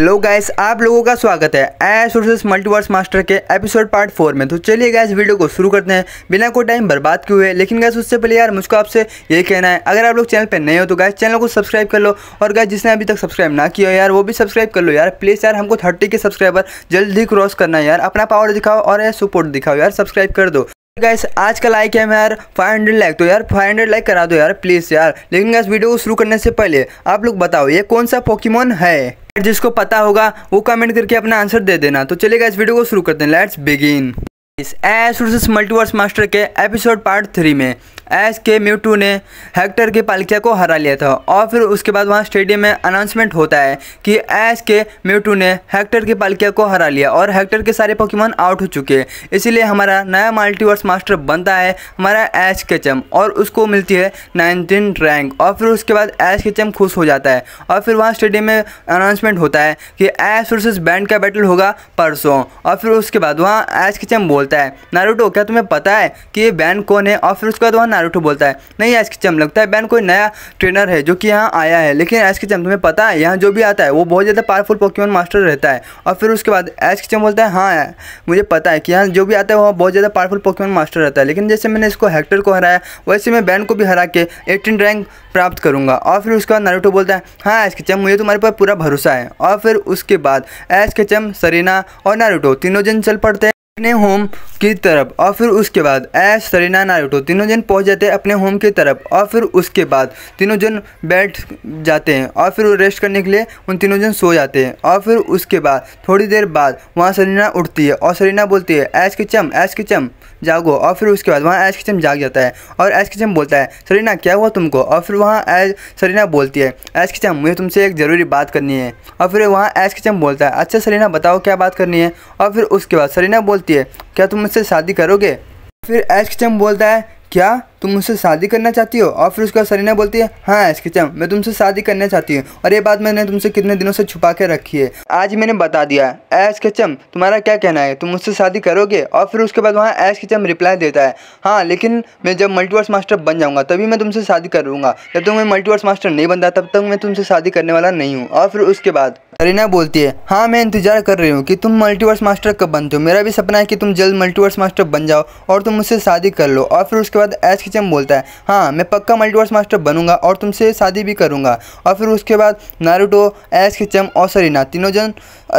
लो guys आप लोगों का स्वागत है एश वर्सेस मल्टीवर्स मास्टर के एपिसोड पार्ट फोर में तो चलिए गाइस वीडियो को शुरू करते हैं बिना कोई टाइम बर्बाद किए हुए लेकिन गैस उससे पहले यार मुझको आपसे ये कहना है अगर आप लोग चैनल पर नए हो तो गाइस चैनल को सब्सक्राइब कर लो और गैस जिसने अभी तक सब्सक्राइब ना किया यार वो भी सब्सक्राइब कर लो यार प्लीज़ यार हमको थर्टी के सब्सक्राइबर जल्द ही क्रॉस करना है यार अपना पावर दिखाओ और यार सपोर्ट दिखाओ यार सब्सक्राइब कर दो गैस आज का लाइक है मैं यार 500 लाइक तो यार 500 लाइक करा दो यार प्लीज़ यार लेकिन गैस वीडियो को शुरू करने से पहले आप लोग बताओ ये कौन सा पोकेमोन है जिसको पता होगा वो कमेंट करके अपना आंसर दे देना तो चलेगा इस वीडियो को शुरू करते हैं लेट्स बिगिन इस एस वर्सेस मल्टीवर्स मास्टर के एपिसोड पार्ट थ्री में एस के म्यूटू ने हेक्टर के पालिका को हरा लिया था और फिर उसके बाद वहाँ स्टेडियम में अनाउंसमेंट होता है कि एस के म्यूटू ने हेक्टर के पालिका को हरा लिया और हेक्टर के सारे पोकेमॉन आउट हो चुके हैं इसीलिए हमारा नया मल्टीवर्स मास्टर बनता है हमारा एस केचम और उसको मिलती है नाइनटीन रैंक और फिर उसके बाद एस केचम खुश हो जाता है और फिर वहाँ स्टेडियम में अनाउंसमेंट होता है कि एस वर्सेज बैंड का बैटल होगा परसों और फिर उसके बाद वहाँ एस केचम बोलते बोलता है नारूटो क्या तुम्हें पता है कि ये बैन कौन है और फिर उसके बाद वहाँ नारूटो बोलता है नहीं एसकेचम लगता है बैन कोई नया ट्रेनर है जो कि यहाँ आया है लेकिन एसकेचम तुम्हें पता है यहाँ जो भी आता है वो बहुत ज़्यादा पावरफुल पॉक्यूमन मास्टर रहता है और फिर उसके बाद चम बोलता है हाँ मुझे पता है कि यहाँ जो भी आता है वहाँ बहुत ज़्यादा पावरफुल पॉक्यूमन मास्टर रहता है लेकिन जैसे मैंने इसको हैक्टर को हराया वैसे मैं बैन को भी हरा के एटीन रैंक प्राप्त करूँगा और फिर उसके बाद नारूटो बोलता है हाँ एसकेचम मुझे तुम्हारे पर पूरा भरोसा है और फिर उसके बाद एसकेचम सरीना और नारूटो तीनों जन चल पड़ते हैं अपने होम की तरफ और फिर उसके बाद ऐश सरीना नारुतो तीनों जन पहुंच जाते हैं अपने होम की तरफ और फिर उसके बाद तीनों जन बैठ जाते हैं और फिर रेस्ट करने के लिए उन तीनों जन सो जाते हैं और फिर उसके बाद थोड़ी देर बाद वहाँ सरीना उठती है और सरीना बोलती है ऐश के चम ऐश के चम जागो और फिर उसके बाद वहाँ एज किचम जाग जाता है और ऐश किचम बोलता है सरीना क्या हुआ तुमको और फिर वहाँ एज सरीना बोलती है ऐश किचम मुझे तुमसे एक ज़रूरी बात करनी है और फिर वहाँ एज किचम बोलता है अच्छा सरीना बताओ क्या बात करनी है और फिर उसके बाद सरीना बोलती है क्या तुम मुझसे शादी करोगे फिर एज किचम बोलता है क्या तुम मुझसे शादी करना चाहती हो और फिर उसके बाद सरीना बोलती है हाँ चम मैं तुमसे शादी करना चाहती हूँ और ये बात मैंने तुमसे कितने दिनों से छुपा के रखी है आज मैंने बता दिया ऐस चम तुम्हारा क्या कहना है तुम मुझसे शादी करोगे और फिर उसके बाद वहाँ ऐस चम रिप्लाई देता है हाँ लेकिन मैं जब मल्टीवर्स मास्टर बन जाऊँगा तभी मैं तुमसे शादी करूँगा जब तक मैं मल्टीवर्स मास्टर नहीं बनता तब तक मैं तुमसे शादी करने वाला नहीं हूँ और फिर उसके बाद सरीना बोलती है हाँ मैं इंतजार कर रही हूँ कि तुम मल्टीवर्स मास्टर कब बनते हो मेरा भी सपना है कि तुम जल्द मल्टीवर्स मास्टर बन जाओ और तुम मुझसे शादी कर लो और फिर उसके बाद ऐस खिचम बोलता है हाँ मैं पक्का मल्टीवर्स मास्टर बनूंगा और तुमसे शादी भी करूंगा और फिर उसके बाद नारूटो एस खिचम और सरीना तीनों जन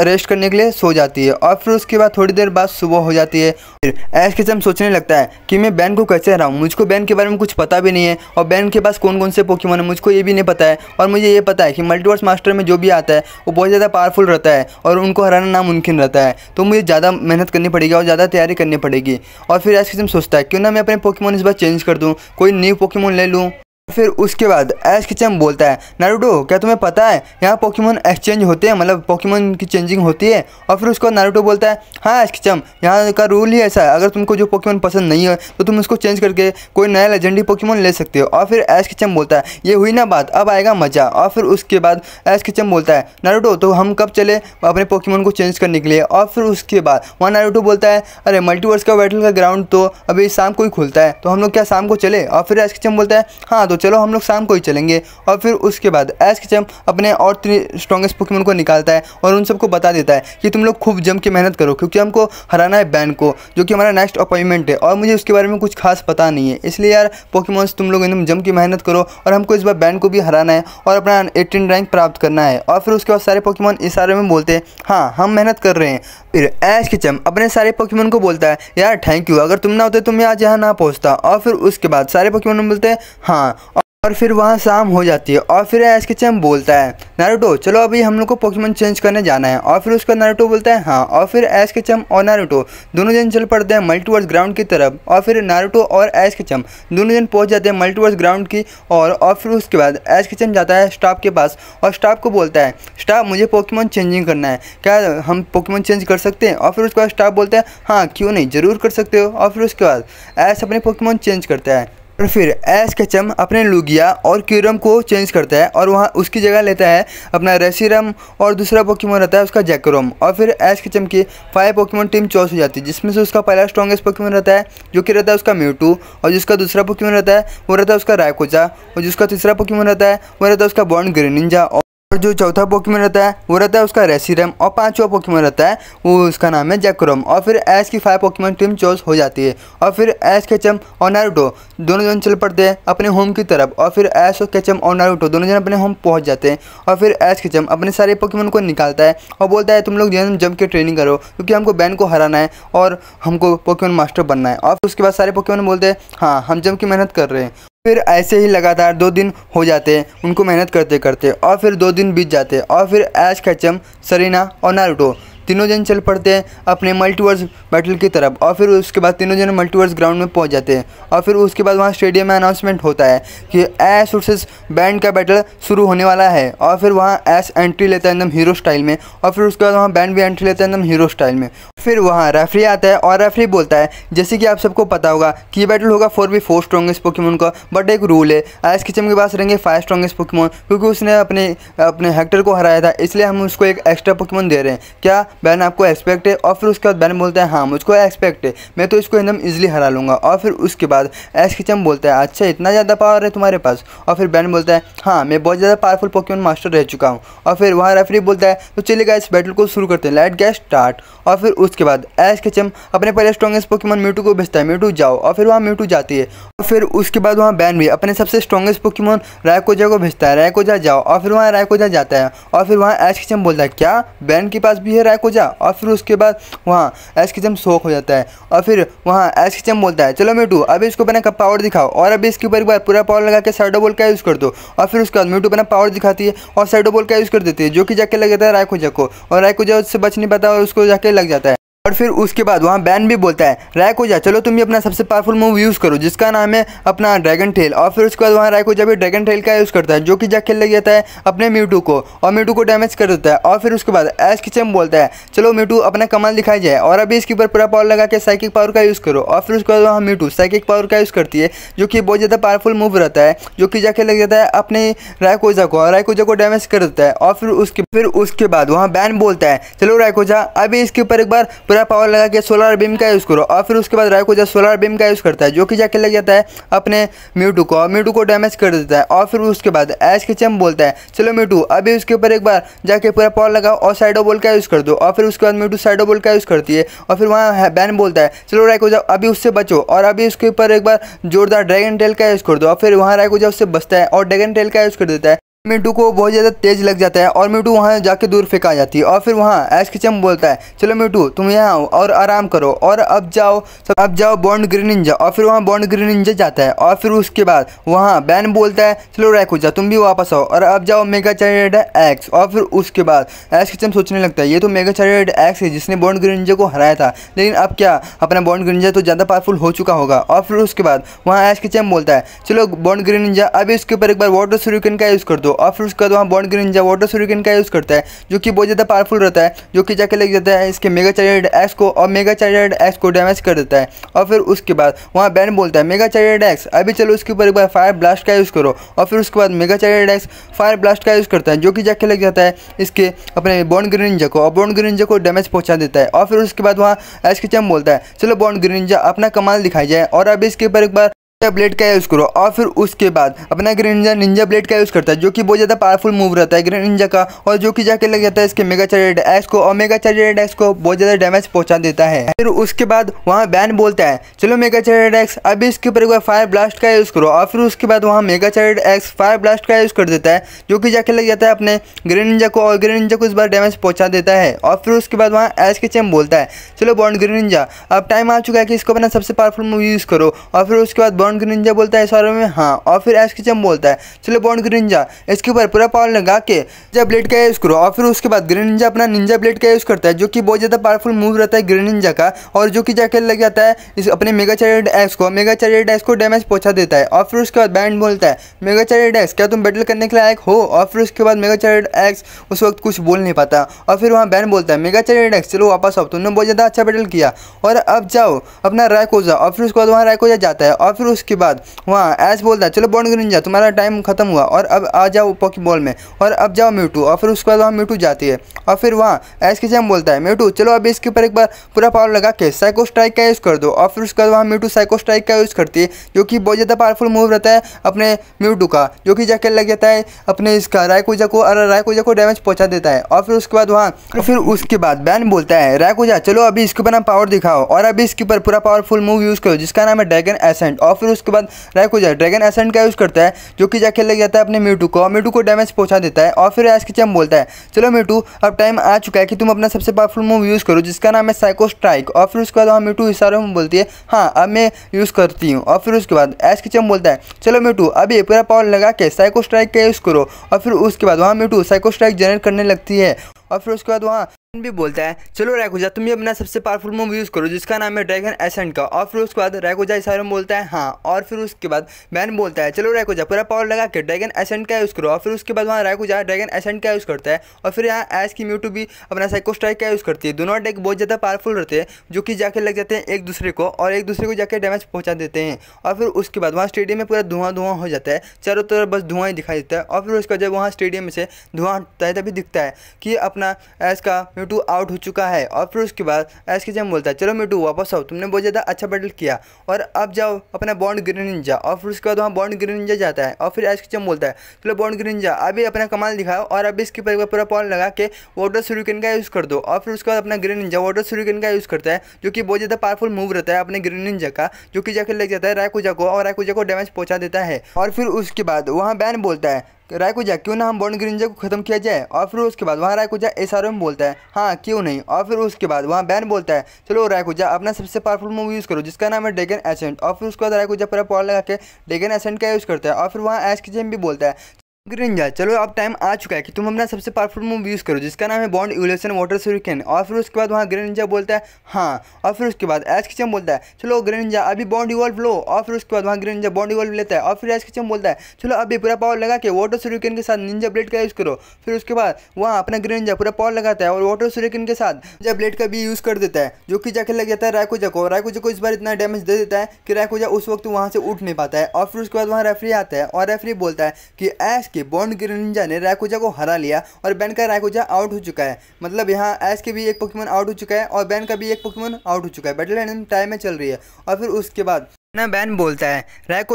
रेस्ट करने के लिए सो जाती है और फिर उसके बाद थोड़ी देर बाद सुबह हो जाती है फिर एस खिचम सोचने लगता है कि मैं बैन को कैसे हूँ मुझको बैन के बारे में कुछ पता भी नहीं है और बैन के पास कौन कौन से पोकेमोन है मुझको ये भी नहीं पता है और मुझे ये पता है कि मल्टीवर्स मास्टर में जो भी आता है वो बहुत ज़्यादा पावरफुल रहता है और उनको हराना नामुमकिन रहता है तो मुझे ज़्यादा मेहनत करनी पड़ेगी और ज़्यादा तैयारी करनी पड़ेगी और फिर एस खिचम सोचता है क्यों ना मैं अपने पोकेमोन इस बार चेंज कर दूँ कोई न्यू पोकेमोन ले लूँ फिर उसके बाद एस किचम बोलता है नारुतो क्या तुम्हें पता है यहाँ पोकेमोन एक्सचेंज होते हैं मतलब पोकेमोन की चेंजिंग होती है और फिर उसको नारुतो बोलता है हाँ एस किचम यहाँ का रूल ही ऐसा है अगर तुमको जो पोकेमोन पसंद नहीं है तो तुम उसको चेंज करके कोई नया लेजेंडी पोकेमोन ले सकते हो और फिर एस किचम बोलता है ये हुई ना बात अब आएगा मज़ा और फिर उसके बाद एस किचम बोलता है नारुतो तो हम कब चले अपने पॉकीमोन को चेंज करने के लिए और फिर उसके बाद वहाँ नारुतो बोलता है अरे मल्टीवर्स का बैटल का ग्राउंड तो अभी शाम को ही खुलता है तो हम लोग क्या शाम को चले और फिर एस किचम बोलता है हाँ तो चलो हम लोग शाम को ही चलेंगे और फिर उसके बाद एस किचम अपने और थ्री स्ट्रॉगेस्ट पोकेमोन को निकालता है और उन सबको बता देता है कि तुम लोग खूब जम के मेहनत करो क्योंकि हमको हराना है बैन को जो कि हमारा नेक्स्ट अपॉइंटमेंट है और मुझे उसके बारे में कुछ खास पता नहीं है इसलिए यार पोकेमोन्स तुम लोग एकदम जम की मेहनत करो और हमको इस बार बैन को भी हराना है और अपना एटीन रैंक प्राप्त करना है और फिर उसके बाद सारे पोकेमोन इस बारे में बोलते हैं हाँ हम मेहनत कर रहे हैं फिर ऐश किचम अपने सारे पोकेमोन को बोलता है यार थैंक यू अगर तुम ना होते तो मैं आज यहाँ ना पहुँचता और फिर उसके बाद सारे पोकेमोन बोलते हैं हाँ और फिर वहाँ शाम हो जाती है और फिर एस के चैम बोलता है नारुटो चलो अभी हम लोग को पोकेमन चेंज करने जाना है और फिर उसका नारुटो बोलता है हाँ और फिर एस के चम और नारुटो दोनों जन चल पड़ते हैं मल्टीवर्स ग्राउंड की तरफ और फिर नारुटो और एस के चम दोनों जन पहुँच जाते हैं मल्टीवर्स ग्राउंड की और और फिर उसके बाद एस के जाता है स्टाफ के पास और स्टाफ को बोलता है स्टाफ मुझे पोकेमन चेंजिंग करना है क्या हम पोकेमन चेंज कर सकते हैं और फिर उसके बाद स्टाफ बोलता है हाँ क्यों नहीं ज़रूर कर सकते हो और फिर उसके बाद एस अपने पोकेमन चेंज करता है और फिर एस केचम अपने लुगिया और क्यूरम को चेंज करता है और वहाँ उसकी जगह लेता है अपना रेसीरम और दूसरा पोकेमोन रहता है उसका जैकोरम और फिर एस केचम की फाइव पोकेमोन टीम चॉइस हो जाती है जिसमें से उसका पहला स्ट्रॉगेस्ट पोकेमोन रहता है जो कि रहता है उसका म्यूटू और जिसका दूसरा पोकेमोन रहता है वो रहता है उसका रायकोचा और जिसका तीसरा पोकेमोन रहता है वो रहता है उसका बॉन्ड ग्रेनिंजा और जो चौथा पोकीमोन रहता है वो रहता है उसका रेसीरम और पांचवा पोकीमोन रहता है वो उसका नाम है जैक्रोम और फिर एस की फाइव पोकीमोन टीम चोज हो जाती है और फिर एस केचम और नारुटो दोनों जन चल पड़ते हैं अपने होम की तरफ और फिर एस और केचम और नारुटो दोनों जन अपने होम पहुंच जाते हैं और फिर एस केचम अपने सारे पोकीमोन को निकालता है और बोलता है तुम लोग जन जम के ट्रेनिंग करो क्योंकि हमको बैन को हराना है और हमको पोकीमोन मास्टर बनना है और उसके बाद सारे पोकीमोन बोलते हैं हाँ हम जम की मेहनत कर रहे हैं फिर ऐसे ही लगातार दो दिन हो जाते हैं उनको मेहनत करते करते और फिर दो दिन बीत जाते और फिर ऐश खचम सरीना और नारुटो तीनों जन चल पड़ते हैं अपने मल्टीवर्स बैटल की तरफ और फिर उसके बाद तीनों जन मल्टीवर्स ग्राउंड में पहुंच जाते हैं और फिर उसके बाद वहाँ स्टेडियम में अनाउंसमेंट होता है कि एस वर्सेस बैंड का बैटल शुरू होने वाला है और फिर वहाँ एस एंट्री लेता है एकदम हीरो स्टाइल में और फिर उसके बाद वहाँ बैंड भी एंट्री लेता है एकदम हीरो स्टाइल में फिर वहाँ रेफरी आता है और रेफरी बोलता है जैसे कि आप सबको पता होगा कि ये बैटल होगा four v four strongest Pokemon का बट एक रूल है एस किचम के पास रहेंगे फाइव स्ट्रॉन्गेस्ट पोकेमोन क्योंकि उसने अपने अपने हेक्टर को हराया था इसलिए हम उसको एक एक्स्ट्रा पोकेमोन दे रहे हैं क्या बैन आपको एक्सपेक्ट है और फिर उसके बाद बैन बोलता है हाँ मुझको एक्सपेक्ट है मैं तो इसको एकदम ईजिली हरा लूँगा और फिर उसके बाद एस किचम बोलता है अच्छा इतना ज़्यादा पावर है तुम्हारे पास और फिर बैन बोलता है हाँ मैं बहुत ज़्यादा पावरफुल पोकेमन मास्टर रह चुका हूँ और फिर वहाँ रेफरी बोलता है तो गए इस बैटल को शुरू करते हैं लाइट गैस स्टार्ट और फिर उसके बाद एस किचम अपने पहले स्ट्रॉगेस्ट पोकेमन म्यूटू को भेजता है म्यूटू जाओ और फिर वहाँ म्यूटू जाती है और फिर उसके बाद वहाँ बैन भी अपने सबसे स्ट्रॉगेस्ट पोकेमोन रायकोजा को भेजता है रायकोजा जाओ और फिर वहाँ रायकोजा जाता है और फिर वहाँ एस किचम बोलता है क्या बैन के पास भी है रायकोजा पूजा और फिर उसके बाद वहाँ एस किचम शौक हो जाता है और फिर वहाँ एस किचम बोलता है चलो मीटू अभी इसको अपना पावर दिखाओ और अभी इसके ऊपर एक बार पूरा पावर लगा के साइडो बॉल का यूज़ कर दो और फिर उसके बाद मीटू बना पावर दिखाती है और साइडो बॉल का यूज़ कर देती है जो कि जाके लग जाता है रायखुजा को और रायखुजा उससे बच नहीं पाता और उसको जाके लग जाता है और फिर उसके बाद वहाँ बैन भी बोलता है रायकोजा चलो तुम भी अपना सबसे पावरफुल मूव यूज़ करो जिसका नाम है अपना ड्रैगन टेल और फिर उसके बाद वहाँ रायकोजा भी ड्रैगन टेल का यूज़ करता है जो कि जा खेल लग जाता है अपने म्यूटू को और म्यूटू को डैमेज कर देता है और फिर उसके बाद एस किचन बोलता है चलो म्यूटू अपना कमाल दिखाई जाए और अभी इसके ऊपर पूरा पावर लगा के साइकिक पावर का यूज़ करो और फिर उसके बाद वहाँ म्यूटू साइकिक पावर का यूज़ करती है जो कि बहुत ज़्यादा पावरफुल मूव रहता है जो कि जाके लग जाता है अपने रायकोजा को और रायकोजा को डैमेज कर देता है और फिर उसके फिर उसके बाद वहाँ बैन बोलता है चलो रायकोजा अभी इसके ऊपर एक बार थोड़ा पावर लगा के सोलर बीम का यूज़ करो और फिर उसके बाद रायकोजा सोलर बीम का यूज़ करता है जो कि जाके लग जाता है अपने म्यूटू को और म्यूटू को डैमेज कर देता है और फिर उसके बाद एस के चम बोलता है चलो म्यूटू अभी उसके ऊपर एक बार जाके पूरा पावर लगाओ और साइडो बोल का यूज़ कर दो और फिर उसके बाद म्यूटू साइडो बोल का यूज़ करती है और फिर वहाँ बैन बोलता है चलो रायकोजा अभी उससे बचो और अभी उसके ऊपर एक बार जोरदार ड्रैगन टेल का यूज़ कर दो और फिर वहाँ रायकोजा उससे बचता है और ड्रैगन टेल का यूज़ कर देता है मीटू को बहुत ज़्यादा तेज लग जाता है और मीटू वहाँ जाके दूर फेंका जाती है और फिर वहाँ ऐश किचम बोलता है चलो मीटू तुम यहाँ आओ और आराम करो और अब जाओ सब अब जाओ बॉन्ड ग्रीन इंजा और फिर वहाँ बॉन्ड ग्रीन इंजा जाता है और फिर उसके बाद वहाँ बैन बोलता है चलो रैकुजा तुम भी वापस आओ और अब जाओ मेगा चार्टेड एक्स और फिर उसके बाद एस किचम सोचने लगता है ये तो मेगा चार्टेड एक्स है जिसने बॉन्ड ग्रीन निंजा को हराया था लेकिन अब क्या अपना बॉन्ड ग्रीन तो ज़्यादा पावरफुल हो चुका होगा और फिर उसके बाद वहाँ एस किचम बोलता है चलो बॉन्ड ग्रीन इंजा अभी उसके ऊपर एक बार वाटर सूर्यकन का यूज़ कर दो और फिर उसके बाद वहाँ बॉन्ड ग्रीन या वाटर सूर्यकिन का यूज़ करता है जो कि बहुत ज़्यादा पावरफुल रहता है जो कि जाके लग जाता है इसके मेगा चार्जेड एक्स को और मेगा चार्ज एक्स को डैमेज कर देता है और फिर उसके बाद वहाँ बैन बोलता है मेगा चार्जेड एक्स अभी चलो उसके ऊपर एक बार फायर ब्लास्ट का यूज़ करो और फिर उसके बाद mega charged X fire blast का यूज़ करता है जो कि जाके लग जाता है इसके अपने बॉन्ड ग्रीन को और बॉन्ड ग्रीन को डैमेज पहुँचा देता है और फिर उसके बाद वहाँ एस के चम बोलता है चलो बॉन्ड ग्रीन अपना कमाल दिखाई जाए और अभी इसके ऊपर एक बार ब्लेड का यूज़ करो और फिर उसके बाद अपना ग्रीन निंजा निंजा ब्लेड का यूज़ करता है जो कि बहुत ज़्यादा पावरफुल मूव रहता है ग्रीन निंजा का और जो कि जाके लग जाता है इसके मेगा चार्जेड एस को और मेगा चार्जेड एस को बहुत ज़्यादा डैमेज पहुंचा देता है फिर उसके बाद वहाँ बैन बोलता है चलो मेगा चार्जेड एक्स अभी इसके ऊपर एक बार फायर ब्लास्ट का यूज़ करो और फिर उसके बाद वहाँ mega charged X fire blast का यूज़ कर देता है जो कि जाके लग जाता है अपने ग्रीन निंजा को और ग्रीन निंजा को इस बार डैमेज पहुँचा देता है और फिर उसके बाद वहाँ एस के चेम बोलता है चलो बॉन्ड ग्रीन निंजा अब टाइम आ चुका है कि इसको अपना सबसे पावरफुल मूव यूज़ करो और फिर उसके बाद बॉन्ड ग्रिंजा बोलता है इस बारे में हाँ और फिर एस किचम बोलता है चलो बॉन्ड ग्रिंजा इसके ऊपर पूरा पावर लगा के जब ब्लेड का यूज़ करो और फिर उसके बाद ग्रिनिंजा अपना निंजा ब्लेड का यूज़ करता है जो कि बहुत ज़्यादा पावरफुल मूव रहता है ग्रिनिंजा का और जो कि जाकर लग जाता है इस अपने मेगा चैरियड एस को मेगा चैरियड एस को डैमेज पहुंचा देता है और फिर उसके बाद बैंड बोलता है मेगा चैरियड एस क्या तुम बैटल करने के लायक हो और फिर उसके बाद मेगा चैरियड एक्स उस वक्त कुछ बोल नहीं पाता और फिर वहाँ बैंड बोलता है मेगा चैरियड एक्स चलो वापस आओ तुमने बहुत ज़्यादा अच्छा बैटल किया और अब जाओ अपना रायकोजा और फिर उसके बाद वहाँ रायकोजा जाता है और फिर उसके बाद वहाँ ऐश बोलता है चलो बॉन्ड ग्रीन जा तुम्हारा टाइम खत्म हुआ और अब आ जाओ पॉकी बॉल में और अब जाओ म्यूटू और फिर उसके बाद वहाँ म्यूटू जाती है और फिर वहाँ ऐश के सैम बोलता है म्यूटू चलो अब इसके ऊपर एक बार पूरा पावर लगा के साइको स्ट्राइक का यूज़ कर दो और फिर उसके बाद वहाँ म्यूटू साइको स्ट्राइक का यूज़ करती है जो कि बहुत ज़्यादा पावरफुल मूव रहता है अपने म्यूटू का जो कि जाकर लग जाता है अपने इसका रायकुजा को और रायकुजा को डैमेज पहुँचा देता है और फिर उसके बाद वहाँ और फिर उसके बाद बैन बोलता है रायकुजा चलो अभी इसके ऊपर ना पावर दिखाओ और अभी इसके ऊपर पूरा पावरफुल मूव यूज़ करो जिसका नाम है ड्रैगन एसेंट और फिर फिर उसके बाद राइक हो जाए ड्रैगन एसेंट का यूज़ करता है जो कि जाके लग जाता है अपने मीटू को और म्यूटू को डैमेज पहुंचा देता है और फिर एस किचम बोलता है चलो मीटू अब टाइम आ चुका है कि तुम अपना सबसे पावरफुल मूव यूज़ करो जिसका नाम है साइको स्ट्राइक और फिर उसके बाद वहाँ म्यूटू इशारों में बोलती है हाँ अब मैं यूज़ करती हूँ और फिर उसके बाद एस किचम बोलता है चलो मीटू अब ये पूरा पावर लगा के साइको स्ट्राइक का यूज़ करो और फिर उसके बाद वहाँ मीटू साइको स्ट्राइक जनरेट करने लगती है और फिर उसके बाद वहाँ भी बोलता है चलो रैकोजा तुम भी अपना सबसे पावरफुल मूव यूज़ करो जिसका नाम है ड्रैगन एसेंट का और फिर उसके बाद इस इशारे में बोलता है हाँ और फिर उसके बाद बैन बोलता है चलो रैकोजा पूरा पावर लगा के ड्रैगन एसेंट का यूज़ करो और फिर उसके बाद वहाँ रैकोजा ड्रैगन एसेंट का यूज़ करता है और फिर यहाँ एस की म्यूटू भी अपना साइको स्ट्राइक का यूज़ करती है दोनों डेक बहुत ज़्यादा पावरफुल रहते हैं जो कि जाके लग जाते हैं एक दूसरे को और एक दूसरे को जाकर डैमेज पहुँचा देते हैं और फिर उसके बाद वहाँ स्टेडियम में पूरा धुआं धुआं हो जाता है चारों तरफ बस धुआं ही दिखाई देता है और फिर उसके बाद जब वहाँ स्टेडियम से धुआं हटता है तभी दिखता है कि अपना अपना एस का म्यूटू आउट हो चुका है और फिर उसके बाद एस के जब बोलता है चलो म्यूटू वापस आओ तुमने बहुत ज़्यादा अच्छा बैटल किया और अब जाओ अपना बॉन्ड ग्रीन निंजा और फिर उसके बाद वहाँ बॉन्ड ग्रीन निंजा जाता है और फिर एस के जब बोलता है चलो बॉन्ड ग्रीन निंजा अभी अपना कमाल दिखाओ और अभी इसके पर पूरा पॉल लगा के वाटर सूर्यकिन का यूज़ कर दो और फिर उसके बाद अपना ग्रीन वोटर वाटर सूर्यकिन का यूज़ करता है जो कि बहुत ज़्यादा पावरफुल मूव रहता है अपने ग्रीन निंजा का जो कि जाकर लग जाता है रायकुजा को और रायकुजा को डैमेज पहुँचा देता है और फिर उसके बाद वहाँ बैन बोलता है रायकुजा क्यों ना हम बॉन्ड ग्रिंजा को ख़त्म किया जाए और फिर उसके बाद वहाँ रायकुजा एस आर में बोलता है हाँ क्यों नहीं और फिर उसके बाद वहाँ बैन बोलता है चलो रायकुजा अपना सबसे पावरफुल मूव यूज़ करो जिसका नाम है डेगन एसेंट और फिर उसके बाद रायकुजा पूरा पॉल लगा के डेगन एसेंट का यूज़ करता है और फिर वहाँ एस की भी बोलता है ग्रिंजा चलो अब टाइम आ चुका है कि तुम अपना सबसे पावरफुल मूव यूज़ करो जिसका नाम है बॉन्ड इवोल्यूशन वाटर सुरिकेन और फिर उसके बाद वहाँ ग्रिंजा बोलता है हाँ और फिर उसके बाद एस किचम बोलता है चलो ग्रिंजा अभी बॉन्ड इवॉल्व लो और फिर उसके बाद वहाँ ग्रिंजा बॉन्ड इवॉल्व लेता है और फिर एस किचम बोलता है चलो अभी पूरा पावर लगा के वाटर सुरिकेन के साथ निंजा ब्लेड का यूज़ करो फिर उसके बाद वहाँ अपना ग्रिंजा पूरा पावर लगाता है और वाटर सुरिकेन के साथ निंजा ब्लेड का भी यूज़ कर देता है जो कि जाकर लग जाता है रायकोजा को रायकोजा को इस बार इतना डैमेज दे देता है कि रायकोजा उस वक्त वहाँ से उठ नहीं पाता है और फिर उसके बाद वहाँ रेफरी आता है और रेफरी बोलता है कि एस कि बॉन्ड ग्रेनिंजा ने रायकुजा को हरा लिया और बैन का रायकुजा आउट हो चुका है मतलब यहाँ एस के भी एक पोकेमोन आउट हो चुका है और बैन का भी एक पोकेमोन आउट हो चुका है बैटल टाइम में चल रही है और फिर उसके बाद ना बैन बोलता है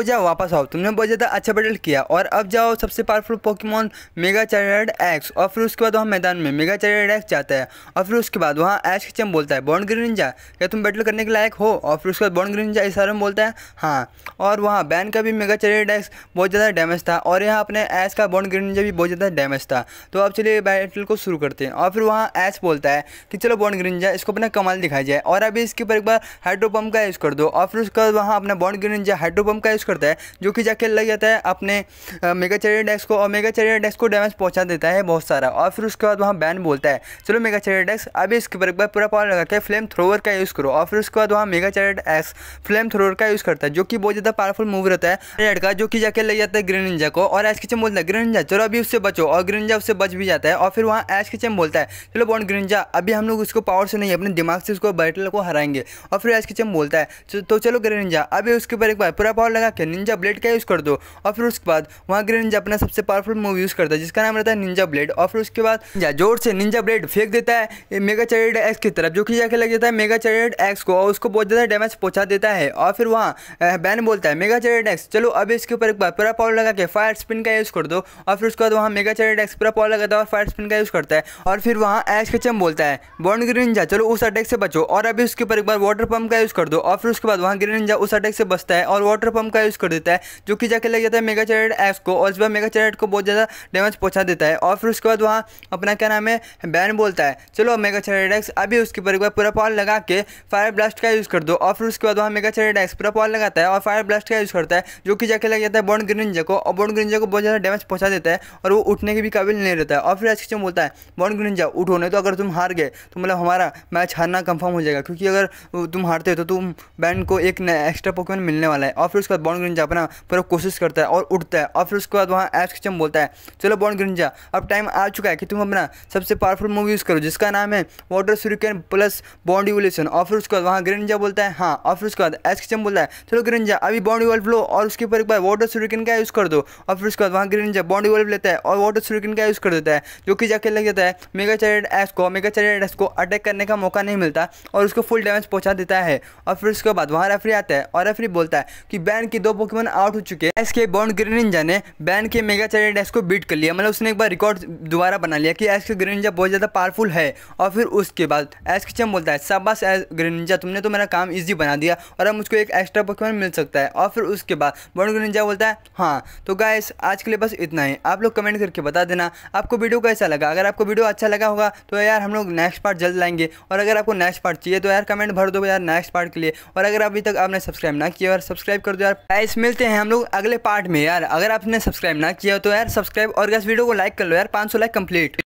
जाओ वापस आओ तुमने बहुत ज़्यादा अच्छा बैटल किया और अब जाओ सबसे powerful Pokemon mega Charizard X और फिर उसके बाद वहाँ मैदान में मेगा चार्ड एक्स जाता है और फिर उसके बाद वहाँ एश किचम बोलता है बॉन्ड ग्रीन जा क्या तुम बैटल करने के लायक हो और फिर उसके बाद बॉन्ड ग्रीन जा इस में बोलता है हाँ और वहाँ बैन का भी मेगा चार्ड एक्स बहुत ज़्यादा डैमेज था और यहाँ अपने एस का बॉन्ड ग्रीन भी बहुत ज़्यादा डैमेज था तो अब चलिए बैटल को शुरू करते हैं और फिर वहाँ एस बोलता है कि चलो बॉन्ड ग्रीन जा इसको अपना कमाल दिखाया जाए और अभी इसके ऊपर एक बार हाइड्रोपम्प का यूज़ कर दो और फिर उसके बाद वहाँ अपना बॉन्ड ग्रीन जो हाइड्रोपम्प का यूज़ करता है जो कि जाके लग जाता है अपने मेगा चेरियर डेस्क को और मेगा चेरियर डेस्क को डैमेज पहुँचा देता है बहुत सारा और फिर उसके बाद वहाँ बैन बोलता है चलो मेगा चेरियर डेस्क अभी इसके ऊपर एक बार पूरा पावर लगा के फ्लेम थ्रोवर का यूज़ करो और फिर उसके बाद वहाँ मेगा चेरियर एक्स फ्लेम थ्रोवर का यूज़ करता है जो कि बहुत ज़्यादा पावरफुल मूव रहता है रेड का जो कि जाके लग जाता है ग्रीन इंजा को और एच किचन बोलता है ग्रीन इंजा चलो अभी उससे बचो और ग्रीन इंजा उससे बच भी जाता है और फिर वहाँ एच किचन बोलता है चलो बॉन्ड ग्रीन इंजा अभी हम लोग उसको पावर से नहीं अपने दिमाग से उसको बैटल को हराएंगे और फिर एस किचन बोलता है तो, तो चलो ग्रीन इंजा अभी उसके ऊपर एक बार पूरा पावर लगा के निंजा ब्लेड का यूज़ कर दो और फिर उसके बाद वहाँ ग्रे निंजा अपना सबसे पावरफुल मूव यूज़ करता है जिसका नाम रहता है निंजा ब्लेड और फिर उसके बाद जोर से निंजा ब्लेड फेंक देता है मेगा चैरियड एक्स की तरफ जो कि जाके लग जाता है मेगा चैरियड एक्स को और उसको बहुत ज़्यादा डैमेज पहुँचा देता है और फिर वहाँ बैन बोलता है मेगा चैरियड एक्स चलो अभी इसके ऊपर एक बार पूरा पावर लगा के फायर स्पिन का यूज़ कर दो और फिर उसके बाद वहाँ मेगा चैरियड एक्स पूरा पावर लगाता है और फायर स्पिन का यूज़ करता है और फिर वहाँ एक्स के चम बोलता है बॉन्ड ग्रीन निंजा चलो उस अटैक से बचो और अभी उसके ऊपर एक बार वाटर पंप का यूज़ कर दो और फिर उसके बाद वहाँ ग्रीन निंजा उस अटैक से बचता है और वाटर पम्प का यूज़ कर देता है जो कि जाके लग जाता है मेगा चैरेट एक्स को और इस बार मेगा चैरेट को बहुत ज़्यादा डैमेज पहुँचा देता है और फिर उसके बाद वहाँ अपना क्या नाम है बैन बोलता है चलो मेगा चैरेट एक्स अभी उसके ऊपर एक बार पूरा पॉल लगा के फायर ब्लास्ट का यूज़ कर दो और फिर उसके बाद वहाँ मेगा चैरेट एक्स पूरा पॉल लगाता है और फायर ब्लास्ट का यूज़ करता है जो कि जाके लग जाता है बॉन्ड ग्रिंजा को और बॉन्ड ग्रिंजा को बहुत ज़्यादा डैमेज पहुँचा देता है और वो उठने के भी काबिल नहीं रहता है और फिर क्यों बोलता है बॉन्ड ग्रिंजा उठो नहीं तो अगर तुम हार गए तो मतलब हमारा मैच हारना कंफर्म हो जाएगा क्योंकि अगर तुम हारते हो तो तुम बैंड को एक एक्स्ट्रा पोकेमोन मिलने वाला है और फिर उसके बाद बॉन्ड ग्रिंजा अपना पूरा कोशिश करता है और उठता है और फिर उसके बाद वहाँ एस किचम बोलता है चलो बॉन्ड ग्रिंजा अब टाइम आ चुका है कि तुम अपना सबसे पावरफुल मूव यूज़ करो जिसका नाम है वाटर सुरिकेन प्लस बॉन्ड यूलेशन और फिर उसके बाद वहाँ ग्रिंजा बोलता है हाँ और फिर उसके बाद एस किचम बोलता है चलो ग्रिंजा अभी बॉन्ड वॉल्व लो और उसके ऊपर एक बार वाटर सुरिकेन का यूज़ कर दो और फिर उसके बाद वहाँ ग्रिंजा बॉन्ड वॉल्व लेता है और वाटर सुरिकेन का यूज़ कर देता है जो कि जाके लग जाता है मेगा चैरेट एस को मेगा चैरेट एस को अटैक करने का मौका नहीं मिलता और उसको फुल डैमेज पहुँचा देता है और फिर उसके बाद वहाँ रेफरी आता है और और रेफरी बोलता है कि बैन के दो पोकेमोन आउट हो चुके हैं एसके बॉन्ड ग्रीन ने बैन के मेगा चैलेंज को बीट कर लिया मतलब उसने एक बार रिकॉर्ड दोबारा बना लिया कि एसके के ग्रीन बहुत ज़्यादा पावरफुल है और फिर उसके बाद एसके चम बोलता है शाबाश एस ग्रीन तुमने तो मेरा काम ईजी बना दिया और अब मुझको एक एक्स्ट्रा पोकेमोन मिल सकता है और फिर उसके बाद बॉन्ड ग्रीन बोलता है हाँ तो गाय आज के लिए बस इतना ही आप लोग कमेंट करके बता देना आपको वीडियो कैसा लगा अगर आपको वीडियो अच्छा लगा होगा तो यार हम लोग नेक्स्ट पार्ट जल्द लाएंगे और अगर आपको नेक्स्ट पार्ट चाहिए तो यार कमेंट भर दो यार नेक्स्ट पार्ट के लिए और अगर अभी तक आपने सब्सक्राइब सब्सक्राइब ना किया और सब्सक्राइब कर दो यार गाइस मिलते हैं हम लोग अगले पार्ट में यार अगर आपने सब्सक्राइब ना किया तो यार सब्सक्राइब और वीडियो को लाइक कर लो यार पाँच लाइक कम्प्लीट